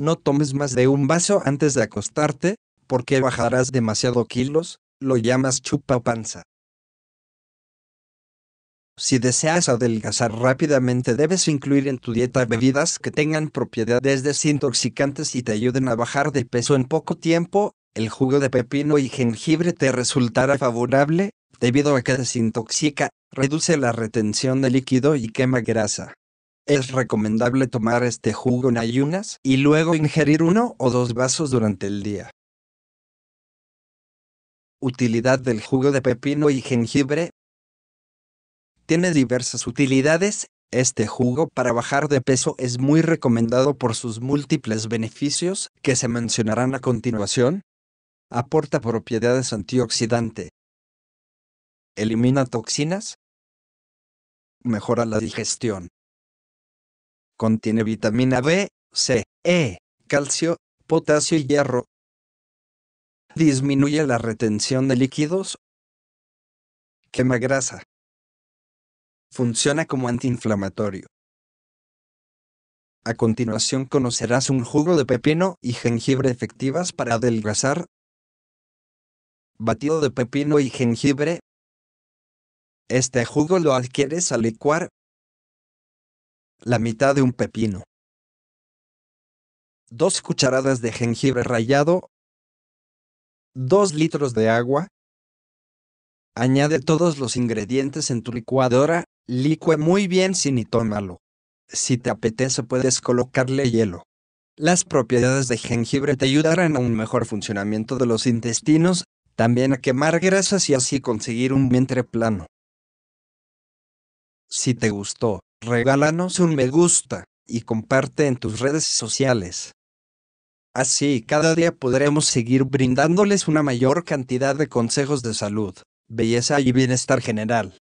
No tomes más de un vaso antes de acostarte, porque bajarás demasiado kilos, lo llamas chupa panza. Si deseas adelgazar rápidamente debes incluir en tu dieta bebidas que tengan propiedades desintoxicantes y te ayuden a bajar de peso en poco tiempo, el jugo de pepino y jengibre te resultará favorable, debido a que desintoxica, reduce la retención de líquido y quema grasa. Es recomendable tomar este jugo en ayunas y luego ingerir uno o dos vasos durante el día. Utilidad del jugo de pepino y jengibre. Tiene diversas utilidades. Este jugo para bajar de peso es muy recomendado por sus múltiples beneficios que se mencionarán a continuación. Aporta propiedades antioxidante. Elimina toxinas. Mejora la digestión. Contiene vitamina B, C, E, calcio, potasio y hierro. Disminuye la retención de líquidos. Quema grasa. Funciona como antiinflamatorio. A continuación conocerás un jugo de pepino y jengibre efectivas para adelgazar. Batido de pepino y jengibre. Este jugo lo adquieres al licuar la mitad de un pepino, dos cucharadas de jengibre rallado, dos litros de agua. Añade todos los ingredientes en tu licuadora, licue muy bien sin y tómalo. Si te apetece puedes colocarle hielo. Las propiedades de jengibre te ayudarán a un mejor funcionamiento de los intestinos, también a quemar grasas y así conseguir un vientre plano. Si te gustó, regálanos un me gusta y comparte en tus redes sociales. Así cada día podremos seguir brindándoles una mayor cantidad de consejos de salud, belleza y bienestar general.